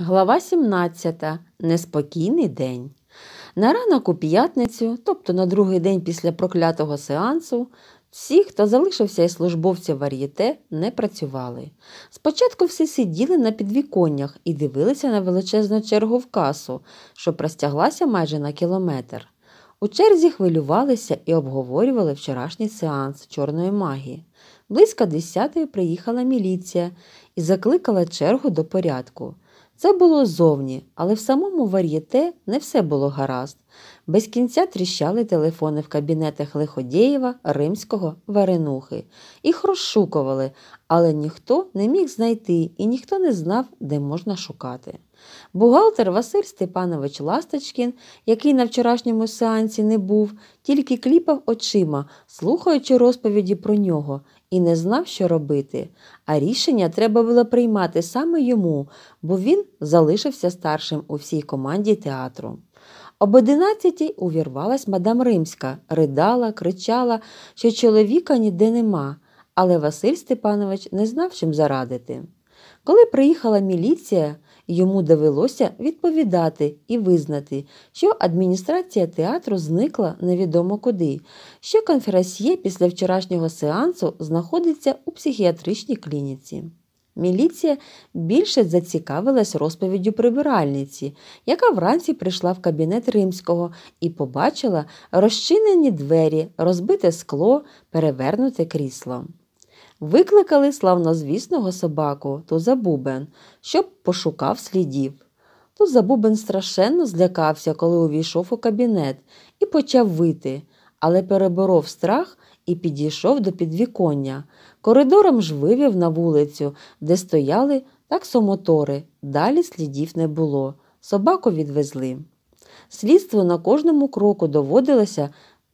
Глава 17. Неспокійний день. На ранок у п'ятницю, тобто на другий день після проклятого сеансу, всі, хто залишився із службовців вар'єте, не працювали. Спочатку всі сиділи на підвіконнях і дивилися на величезну чергу в касу, що простяглася майже на кілометр. У черзі хвилювалися і обговорювали вчорашній сеанс чорної магії. Близько десятої приїхала міліція і закликала чергу до порядку. Це було зовні, але в самому вар'єте не все було гаразд. Без кінця тріщали телефони в кабінетах Лиходєєва, Римського, Варенухи. Їх розшукували, але ніхто не міг знайти і ніхто не знав, де можна шукати. Бухгалтер Василь Степанович Ласточкін, який на вчорашньому сеансі не був, тільки кліпав очима, слухаючи розповіді про нього, і не знав, що робити. А рішення треба було приймати саме йому, бо він залишився старшим у всій команді театру. Об одинадцятій увірвалась мадам Римська, ридала, кричала, що чоловіка ніде нема, але Василь Степанович не знав, чим зарадити. Коли приїхала міліція, йому довелося відповідати і визнати, що адміністрація театру зникла невідомо куди, що конферансьє після вчорашнього сеансу знаходиться у психіатричній клініці. Міліція більше зацікавилась розповіддю прибиральниці, яка вранці прийшла в кабінет римського і побачила розчинені двері, розбите скло, перевернуте крісло. Викликали славнозвісного собаку забубен, щоб пошукав слідів. забубен страшенно злякався, коли увійшов у кабінет, і почав вити, але переборов страх і підійшов до підвіконня. Коридором ж вивів на вулицю, де стояли таксомотори. Далі слідів не було. Собаку відвезли. Слідство на кожному кроку доводилося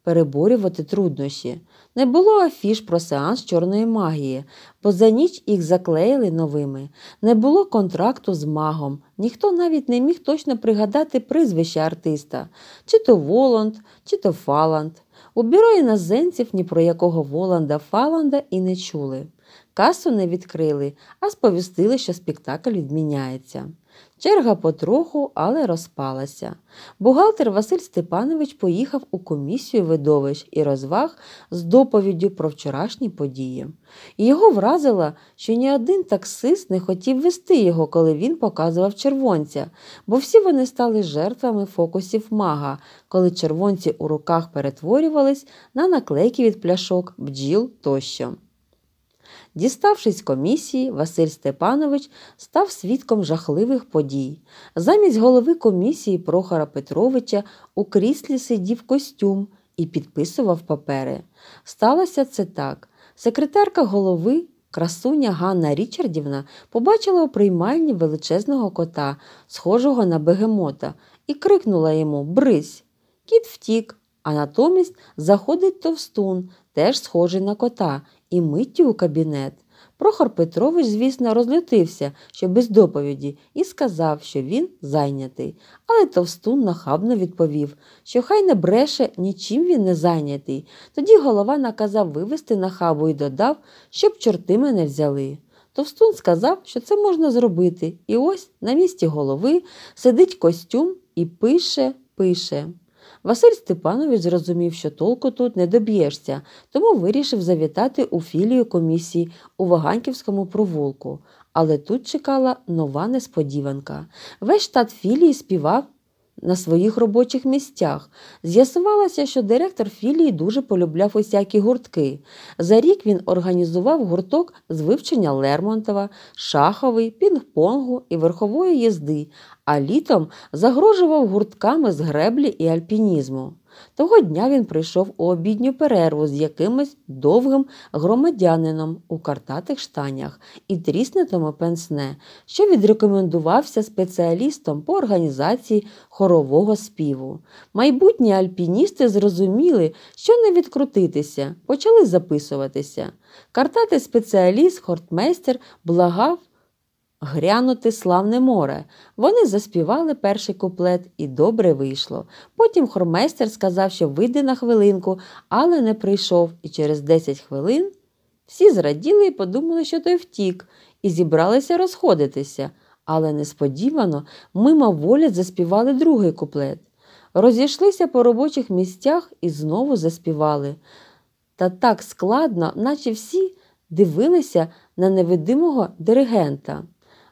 переборювати труднощі. Не було афіш про сеанс чорної магії, бо за ніч їх заклеїли новими, не було контракту з магом, ніхто навіть не міг точно пригадати прізвище артиста, чи то Воланд, чи то Фаланд. У бюро іноземців ні про якого Воланда Фаланда і не чули. Касу не відкрили, а сповістили, що спектакль відміняється. Черга потроху, але розпалася. Бухгалтер Василь Степанович поїхав у комісію видовищ і розваг з доповіддю про вчорашні події. Його вразило, що ні один таксист не хотів вести його, коли він показував червонця, бо всі вони стали жертвами фокусів мага, коли червонці у руках перетворювались на наклейки від пляшок, бджіл тощо. Діставшись комісії, Василь Степанович став свідком жахливих подій. Замість голови комісії Прохора Петровича у кріслі сидів костюм і підписував папери. Сталося це так. Секретарка голови. Красуня Ганна Річардівна побачила у приймальні величезного кота, схожого на бегемота, і крикнула йому Бризь!! Кіт втік, а натомість заходить товстун, теж схожий на кота, і миттю у кабінет. Прохор Петрович, звісно, розлютився, що без доповіді, і сказав, що він зайнятий. Але товстун нахабно відповів, що хай не бреше, нічим він не зайнятий. Тоді голова наказав вивезти на хабу і додав, щоб чорти мене взяли. Товстун сказав, що це можна зробити, і ось на місці голови сидить костюм і пише, пише. Василь Степанович зрозумів, що толку тут не доб'єшся, тому вирішив завітати у філію комісії у Ваганьківському провулку. Але тут чекала нова несподіванка. Весь штат філії співав на своїх робочих місцях. З'ясувалося, що директор філії дуже полюбляв усякі гуртки. За рік він організував гурток з вивчення Лермонтова, шахової, пінг-понгу і верхової їзди, а літом загрожував гуртками з греблі і альпінізму. Того дня він прийшов у обідню перерву з якимось довгим громадянином у картатих штанях і тріснутому пенсне, що відрекомендувався спеціалістом по організації хорового співу. Майбутні альпіністи зрозуміли, що не відкрутитися, почали записуватися. Картатий спеціаліст, хортмейстер, благав. Грянути славне море. Вони заспівали перший куплет, і добре вийшло. Потім хормейстер сказав, що вийде на хвилинку, але не прийшов, і через 10 хвилин всі зраділи і подумали, що той втік, і зібралися розходитися. Але несподівано, мимо волі заспівали другий куплет. Розійшлися по робочих місцях і знову заспівали. Та так складно, наче всі дивилися на невидимого диригента.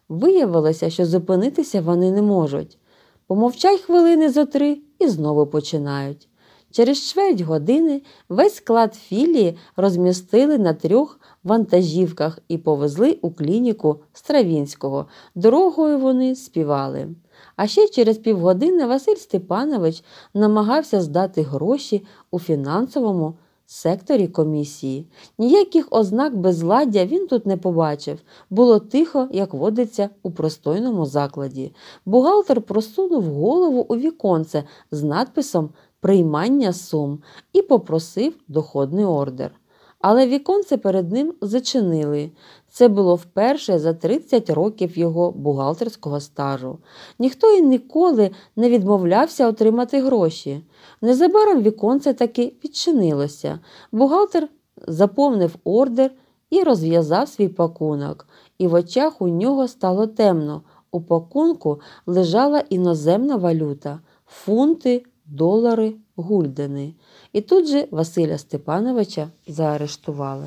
Виявилося, що зупинитися вони не можуть. Помовчай хвилини зо три і знову починають. Через чверть години весь склад філії розмістили на трьох вантажівках і повезли у клініку Стравінського. Дорогою вони співали. А ще через півгодини Василь Степанович намагався здати гроші у фінансовому секторі комісії. Ніяких ознак безладдя він тут не побачив. Було тихо, як водиться у простойному закладі. Бухгалтер просунув голову у віконце з надписом Приймання сум і попросив доходний ордер але віконце перед ним зачинили. Це було вперше за 30 років його бухгалтерського стажу. Ніхто і ніколи не відмовлявся отримати гроші. Незабаром віконце таки відчинилося. Бухгалтер заповнив ордер і розв'язав свій пакунок, і в очах у нього стало темно. У пакунку лежала іноземна валюта фунти, долари, гульдени. І тут же Василя Степановича заарештували.